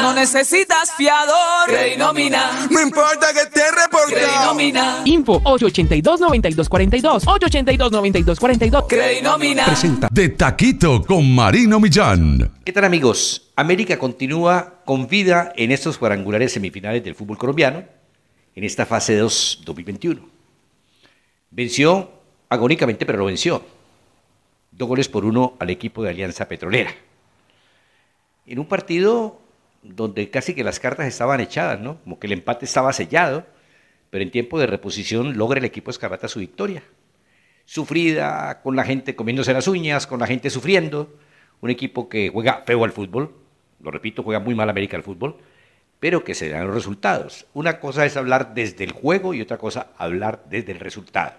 No necesitas fiador. No importa que te reporte. Info 882-9242. 882-9242. Presenta De Taquito con Marino Millán. ¿Qué tal amigos? América continúa con vida en estos cuadrangulares semifinales del fútbol colombiano en esta fase 2 2021. Venció agónicamente, pero lo venció. Dos goles por uno al equipo de Alianza Petrolera en un partido donde casi que las cartas estaban echadas, ¿no? Como que el empate estaba sellado, pero en tiempo de reposición logra el equipo Escarlata su victoria. Sufrida, con la gente comiéndose las uñas, con la gente sufriendo, un equipo que juega feo al fútbol, lo repito, juega muy mal América al fútbol, pero que se dan los resultados. Una cosa es hablar desde el juego y otra cosa hablar desde el resultado.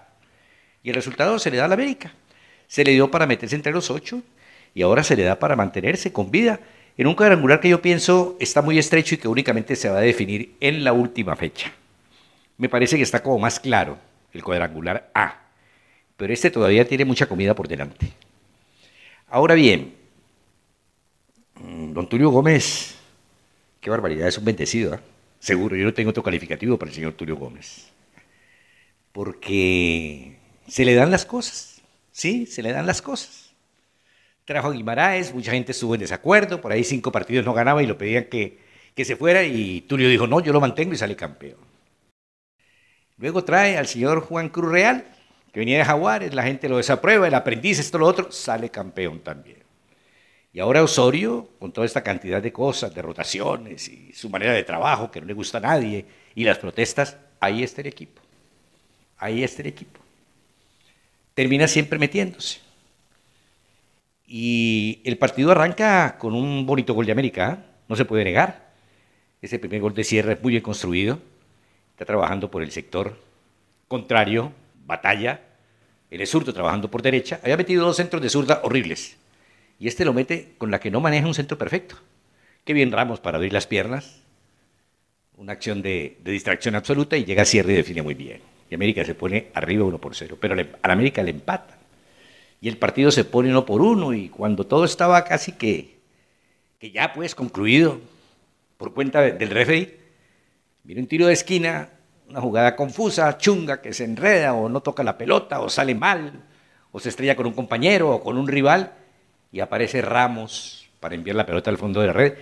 Y el resultado se le da a la América. Se le dio para meterse entre los ocho y ahora se le da para mantenerse con vida en un cuadrangular que yo pienso está muy estrecho y que únicamente se va a definir en la última fecha. Me parece que está como más claro el cuadrangular A, pero este todavía tiene mucha comida por delante. Ahora bien, mm, don Tulio Gómez, qué barbaridad, es un bendecido, ¿eh? seguro, yo no tengo otro calificativo para el señor Tulio Gómez, porque se le dan las cosas, sí, se le dan las cosas trajo a Guimaraes, mucha gente estuvo en desacuerdo, por ahí cinco partidos no ganaba y lo pedían que, que se fuera y Tulio dijo, no, yo lo mantengo y sale campeón. Luego trae al señor Juan Cruz Real, que venía de Jaguares, la gente lo desaprueba, el aprendiz, esto, lo otro, sale campeón también. Y ahora Osorio, con toda esta cantidad de cosas, de rotaciones y su manera de trabajo que no le gusta a nadie y las protestas, ahí está el equipo. Ahí está el equipo. Termina siempre metiéndose. Y el partido arranca con un bonito gol de América, ¿eh? no se puede negar. Ese primer gol de cierre es muy bien construido, está trabajando por el sector contrario, batalla, el zurdo trabajando por derecha. Había metido dos centros de zurda horribles y este lo mete con la que no maneja un centro perfecto. Qué bien Ramos para abrir las piernas, una acción de, distracción absoluta y llega a cierre y define muy bien. Y América se pone arriba 1 por 0, pero a la América le empata y el partido se pone uno por uno y cuando todo estaba casi que, que ya pues concluido por cuenta del referee, viene un tiro de esquina, una jugada confusa, chunga, que se enreda o no toca la pelota o sale mal o se estrella con un compañero o con un rival y aparece Ramos para enviar la pelota al fondo de la red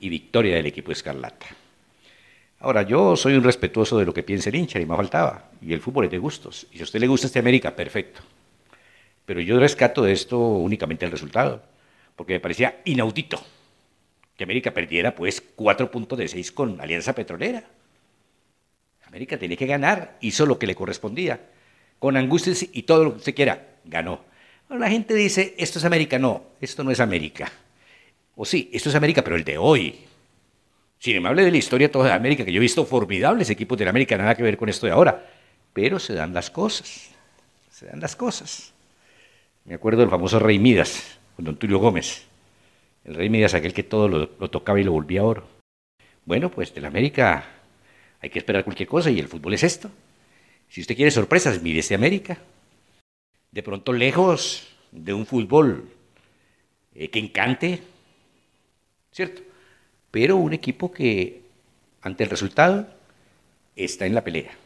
y victoria del equipo escarlata. Ahora, yo soy un respetuoso de lo que piensa el hincha y me faltaba. Y el fútbol es de gustos. Y si a usted le gusta este América, perfecto. Pero yo rescato de esto únicamente el resultado, porque me parecía inaudito que América perdiera pues cuatro puntos de seis con Alianza Petrolera. América tenía que ganar, hizo lo que le correspondía, con angustias y todo lo que se quiera, ganó. la gente dice, esto es América, no, esto no es América. O sí, esto es América, pero el de hoy. me embargo, de la historia toda de América, que yo he visto formidables equipos de América, nada que ver con esto de ahora. Pero se dan las cosas, se dan las cosas. Me acuerdo del famoso Rey Midas, con don Tulio Gómez. El Rey Midas, aquel que todo lo, tocaba y lo volvía oro. Bueno, pues del América hay que esperar cualquier cosa y el fútbol es esto. Si usted quiere sorpresas, mire este América. De pronto lejos de un fútbol eh, que encante, ¿cierto? Pero un equipo que ante el resultado está en la pelea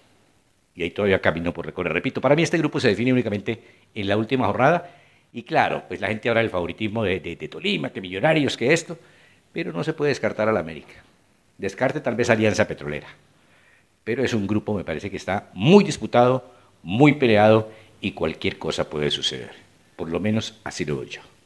y ahí todavía camino por recorrer. Repito, para mí este grupo se define únicamente en la última jornada y claro, pues la gente habla del favoritismo de, Tolima, que Millonarios, que esto, pero no se puede descartar a la América. Descarte tal vez Alianza Petrolera, pero es un grupo, me parece que está muy disputado, muy peleado y cualquier cosa puede suceder. Por lo menos así lo veo yo.